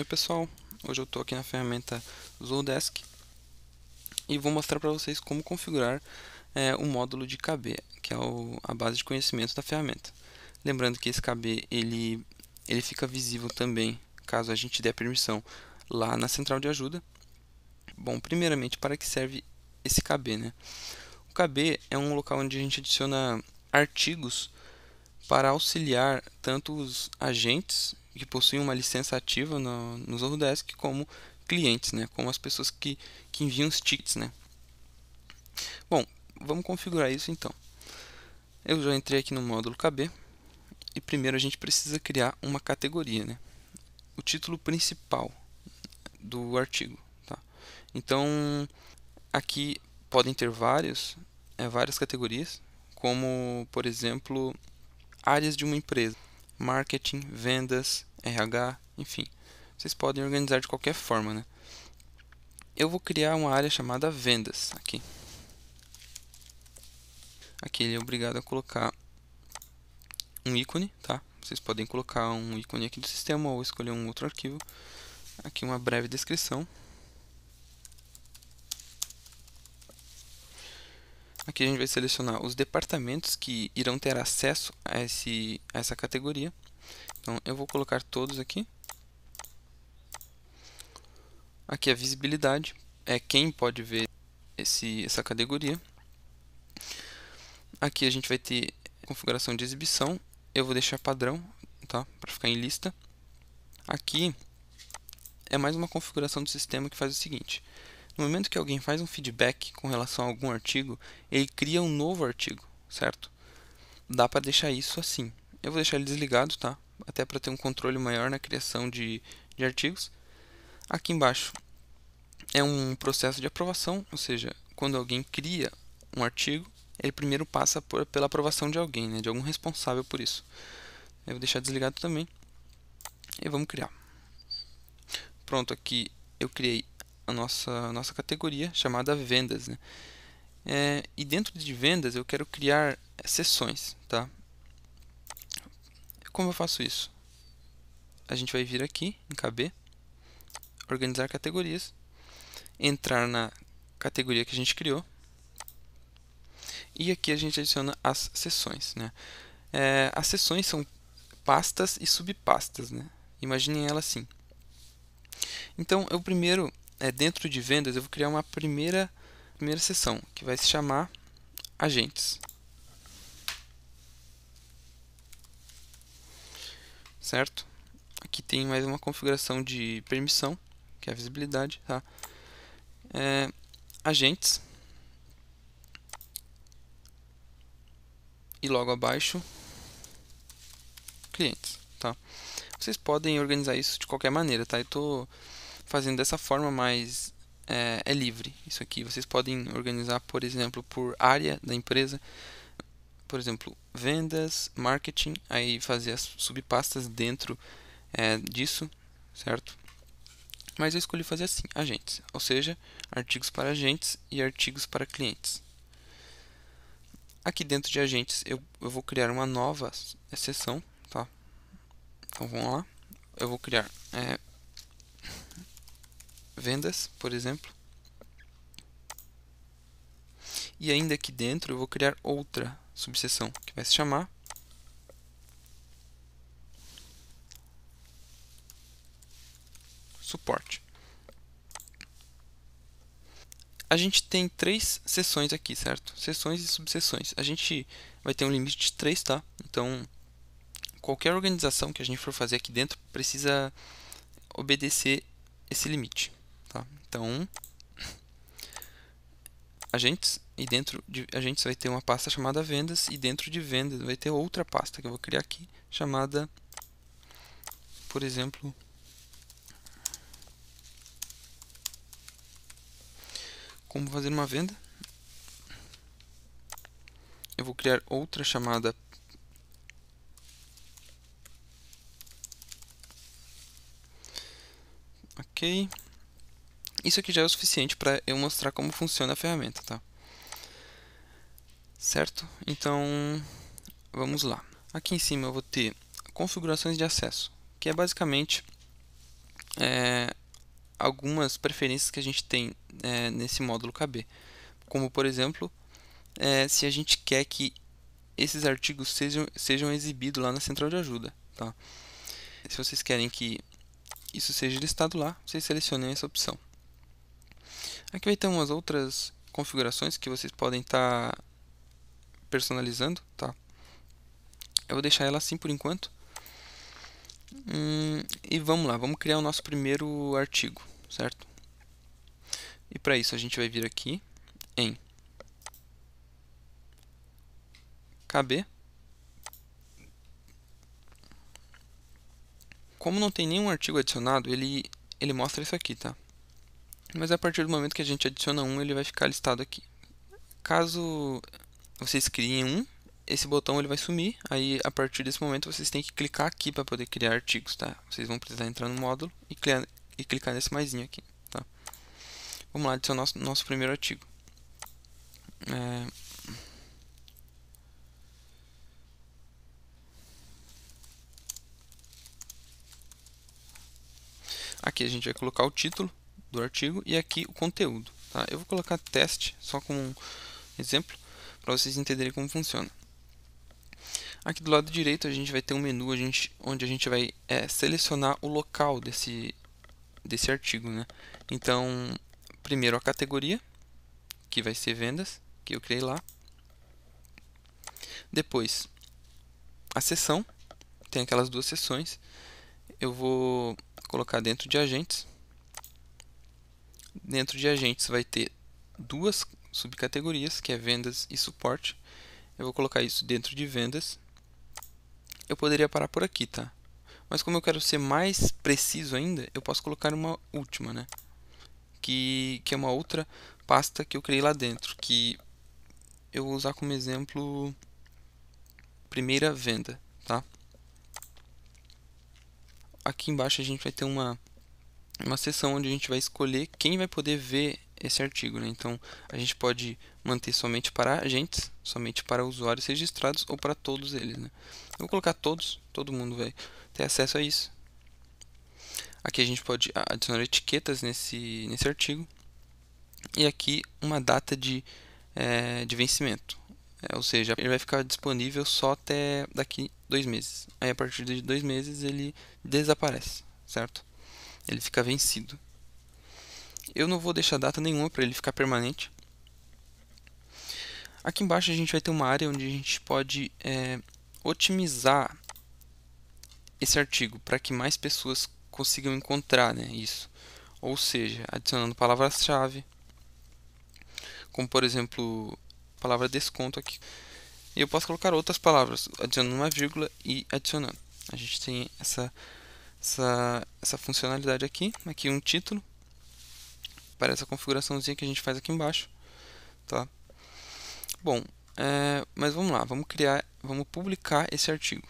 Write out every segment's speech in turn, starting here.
Oi pessoal, hoje eu estou aqui na ferramenta Zoodesk e vou mostrar para vocês como configurar é, o módulo de KB, que é o, a base de conhecimento da ferramenta. Lembrando que esse KB ele, ele fica visível também, caso a gente dê a permissão, lá na central de ajuda. Bom, primeiramente, para que serve esse KB? Né? O KB é um local onde a gente adiciona artigos para auxiliar tanto os agentes que possuem uma licença ativa no, no Zorodesk como clientes, né? como as pessoas que, que enviam os tickets. Né? Bom, vamos configurar isso então. Eu já entrei aqui no módulo KB e primeiro a gente precisa criar uma categoria, né? o título principal do artigo. Tá? Então, aqui podem ter vários, é, várias categorias, como, por exemplo, áreas de uma empresa marketing, vendas, RH, enfim. Vocês podem organizar de qualquer forma, né? Eu vou criar uma área chamada vendas aqui. Aqui ele é obrigado a colocar um ícone, tá? Vocês podem colocar um ícone aqui do sistema ou escolher um outro arquivo. Aqui uma breve descrição. Aqui a gente vai selecionar os departamentos que irão ter acesso a, esse, a essa categoria. Então eu vou colocar todos aqui. Aqui a visibilidade é quem pode ver esse, essa categoria. Aqui a gente vai ter configuração de exibição. Eu vou deixar padrão, tá? Para ficar em lista. Aqui é mais uma configuração do sistema que faz o seguinte. No momento que alguém faz um feedback com relação a algum artigo, ele cria um novo artigo, certo? Dá para deixar isso assim. Eu vou deixar ele desligado, tá? Até para ter um controle maior na criação de, de artigos. Aqui embaixo é um processo de aprovação, ou seja, quando alguém cria um artigo, ele primeiro passa por, pela aprovação de alguém, né, de algum responsável por isso. Eu vou deixar desligado também. E vamos criar. Pronto, aqui eu criei a nossa, a nossa categoria chamada vendas. Né? É, e dentro de vendas eu quero criar sessões. Tá? Como eu faço isso? A gente vai vir aqui em KB, organizar categorias, entrar na categoria que a gente criou e aqui a gente adiciona as sessões. Né? É, as sessões são pastas e subpastas. Né? Imaginem ela assim. Então, eu primeiro é, dentro de vendas, eu vou criar uma primeira, primeira seção que vai se chamar agentes. Certo? Aqui tem mais uma configuração de permissão, que é a visibilidade. Tá? É, agentes. E logo abaixo, clientes. Tá? Vocês podem organizar isso de qualquer maneira. Tá? Eu estou... Tô fazendo dessa forma, mas é, é livre. Isso aqui vocês podem organizar, por exemplo, por área da empresa. Por exemplo, vendas, marketing, aí fazer as subpastas dentro é, disso, certo? Mas eu escolhi fazer assim, agentes, ou seja, artigos para agentes e artigos para clientes. Aqui dentro de agentes eu, eu vou criar uma nova seção, tá? Então vamos lá, eu vou criar é, vendas, por exemplo. E ainda aqui dentro eu vou criar outra subseção que vai se chamar suporte. A gente tem três seções aqui, certo? Seções e subseções. A gente vai ter um limite de três, tá? Então, qualquer organização que a gente for fazer aqui dentro precisa obedecer esse limite. Tá? Então, agentes e dentro de agentes vai ter uma pasta chamada vendas e dentro de vendas vai ter outra pasta que eu vou criar aqui chamada, por exemplo, como fazer uma venda. Eu vou criar outra chamada ok isso aqui já é o suficiente para eu mostrar como funciona a ferramenta, tá? Certo? Então, vamos lá. Aqui em cima eu vou ter configurações de acesso, que é basicamente é, algumas preferências que a gente tem é, nesse módulo KB. Como, por exemplo, é, se a gente quer que esses artigos sejam, sejam exibidos lá na central de ajuda. Tá? Se vocês querem que isso seja listado lá, vocês selecionem essa opção. Aqui é vai ter umas outras configurações que vocês podem estar tá personalizando, tá? Eu vou deixar ela assim por enquanto. Hum, e vamos lá, vamos criar o nosso primeiro artigo, certo? E para isso a gente vai vir aqui em KB. Como não tem nenhum artigo adicionado, ele, ele mostra isso aqui, tá? Mas a partir do momento que a gente adiciona um, ele vai ficar listado aqui. Caso vocês criem um, esse botão ele vai sumir. Aí, a partir desse momento, vocês têm que clicar aqui para poder criar artigos, tá? Vocês vão precisar entrar no módulo e, e clicar nesse mais aqui, tá? Vamos lá, adicionar nosso, nosso primeiro artigo. É... Aqui a gente vai colocar o título do artigo e aqui o conteúdo. Tá? Eu vou colocar teste só como um exemplo para vocês entenderem como funciona. Aqui do lado direito a gente vai ter um menu a gente, onde a gente vai é, selecionar o local desse, desse artigo. Né? Então, primeiro a categoria, que vai ser vendas, que eu criei lá. Depois, a sessão, tem aquelas duas sessões. Eu vou colocar dentro de agentes. Dentro de agentes vai ter duas subcategorias, que é vendas e suporte. Eu vou colocar isso dentro de vendas. Eu poderia parar por aqui, tá? Mas como eu quero ser mais preciso ainda, eu posso colocar uma última, né? Que, que é uma outra pasta que eu criei lá dentro, que eu vou usar como exemplo primeira venda, tá? Aqui embaixo a gente vai ter uma uma seção onde a gente vai escolher quem vai poder ver esse artigo. Né? Então, a gente pode manter somente para agentes, somente para usuários registrados ou para todos eles. Né? Eu vou colocar todos, todo mundo vai ter acesso a isso. Aqui a gente pode adicionar etiquetas nesse, nesse artigo. E aqui uma data de, é, de vencimento. É, ou seja, ele vai ficar disponível só até daqui dois meses. Aí a partir de dois meses ele desaparece, certo? ele fica vencido. Eu não vou deixar data nenhuma para ele ficar permanente. Aqui embaixo a gente vai ter uma área onde a gente pode é, otimizar esse artigo para que mais pessoas consigam encontrar né, isso. Ou seja, adicionando palavras-chave, como por exemplo, palavra desconto aqui. E eu posso colocar outras palavras, adicionando uma vírgula e adicionando. A gente tem essa essa, essa funcionalidade aqui, aqui um título, para essa configuraçãozinha que a gente faz aqui embaixo, tá? Bom, é, mas vamos lá, vamos criar, vamos publicar esse artigo.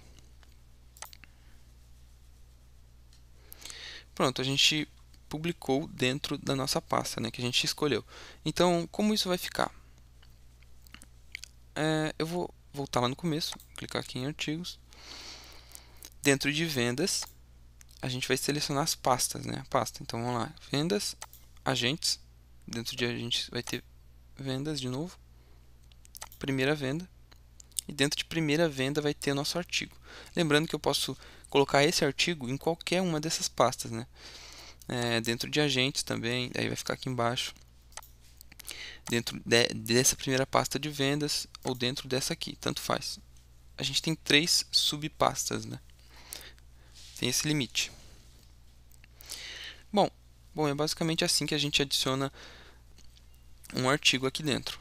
Pronto, a gente publicou dentro da nossa pasta, né, que a gente escolheu. Então, como isso vai ficar? É, eu vou voltar lá no começo, clicar aqui em artigos, dentro de vendas, a gente vai selecionar as pastas, né? A pasta. Então vamos lá, vendas, agentes. Dentro de agentes vai ter vendas de novo. Primeira venda. E dentro de primeira venda vai ter nosso artigo. Lembrando que eu posso colocar esse artigo em qualquer uma dessas pastas, né? É, dentro de agentes também, aí vai ficar aqui embaixo. Dentro de, dessa primeira pasta de vendas ou dentro dessa aqui, tanto faz. A gente tem três subpastas, né? tem esse limite. Bom, bom, é basicamente assim que a gente adiciona um artigo aqui dentro.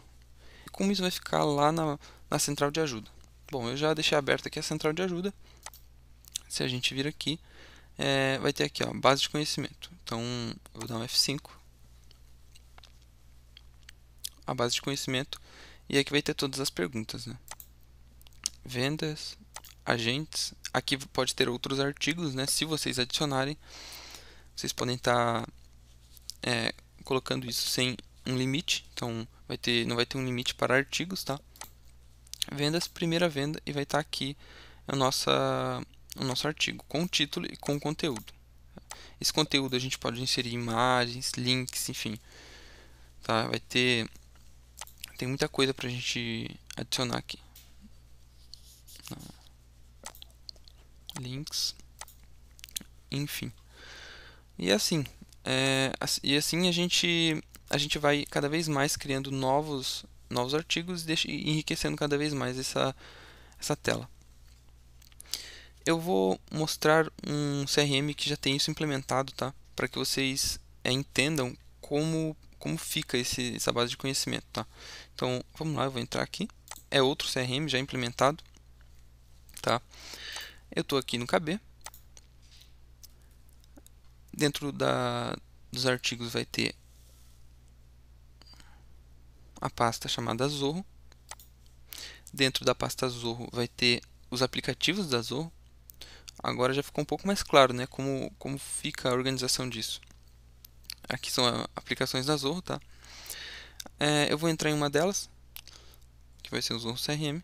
Como isso vai ficar lá na, na central de ajuda? Bom, eu já deixei aberta aqui a central de ajuda. Se a gente vir aqui, é, vai ter aqui, ó, base de conhecimento. Então, eu vou dar um F5. A base de conhecimento. E aqui vai ter todas as perguntas, né? Vendas, agentes. Aqui pode ter outros artigos, né? Se vocês adicionarem, vocês podem estar tá, é, colocando isso sem um limite. Então, vai ter, não vai ter um limite para artigos, tá? Vendas, primeira venda, e vai estar tá aqui a nossa, o nosso artigo, com o título e com o conteúdo. Esse conteúdo a gente pode inserir imagens, links, enfim. Tá? Vai ter tem muita coisa para a gente adicionar aqui. links, enfim. E assim, é, e assim a gente, a gente vai cada vez mais criando novos, novos artigos e enriquecendo cada vez mais essa, essa tela. Eu vou mostrar um CRM que já tem isso implementado, tá? Para que vocês é, entendam como, como fica esse, essa base de conhecimento, tá? Então, vamos lá, eu vou entrar aqui. É outro CRM já implementado, tá? Eu estou aqui no KB. Dentro da, dos artigos vai ter a pasta chamada Zorro. Dentro da pasta Zorro vai ter os aplicativos da Zorro. Agora já ficou um pouco mais claro né, como, como fica a organização disso. Aqui são aplicações da Zorro. Tá? É, eu vou entrar em uma delas, que vai ser o Zorro CRM.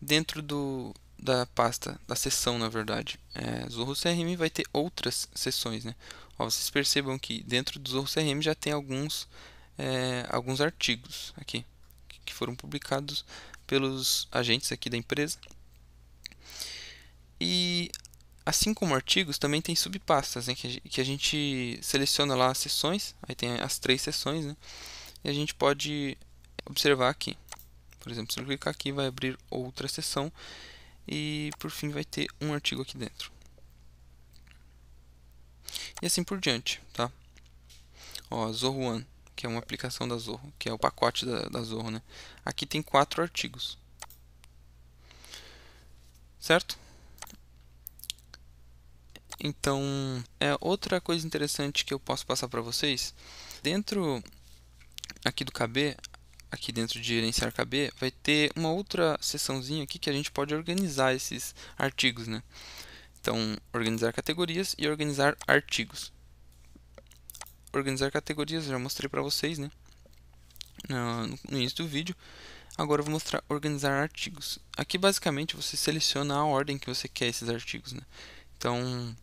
Dentro do, da pasta, da seção, na verdade. É, Zorro CRM vai ter outras seções, né? Ó, vocês percebam que dentro do Zorro CRM já tem alguns, é, alguns artigos aqui que foram publicados pelos agentes aqui da empresa. E assim como artigos, também tem subpastas, né? Que a gente seleciona lá as seções, aí tem as três seções, né? E a gente pode observar aqui. Por exemplo, se eu clicar aqui, vai abrir outra seção e por fim vai ter um artigo aqui dentro. E assim por diante, tá? Ó, Zorro One, que é uma aplicação da Zorro, que é o pacote da, da Zorro, né? Aqui tem quatro artigos. Certo? Então, é outra coisa interessante que eu posso passar para vocês. Dentro aqui do KB, aqui dentro de gerenciar KB, vai ter uma outra seçãozinha aqui que a gente pode organizar esses artigos, né? Então, organizar categorias e organizar artigos. Organizar categorias, já mostrei para vocês, né? No, início do vídeo. Agora eu vou mostrar organizar artigos. Aqui, basicamente, você seleciona a ordem que você quer esses artigos, né? Então,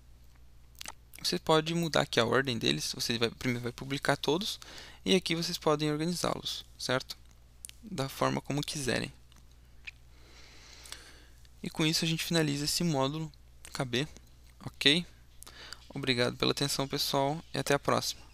você pode mudar aqui a ordem deles. Você vai, primeiro vai publicar todos e aqui vocês podem organizá-los, certo? Da forma como quiserem. E com isso a gente finaliza esse módulo KB, ok? Obrigado pela atenção, pessoal, e até a próxima.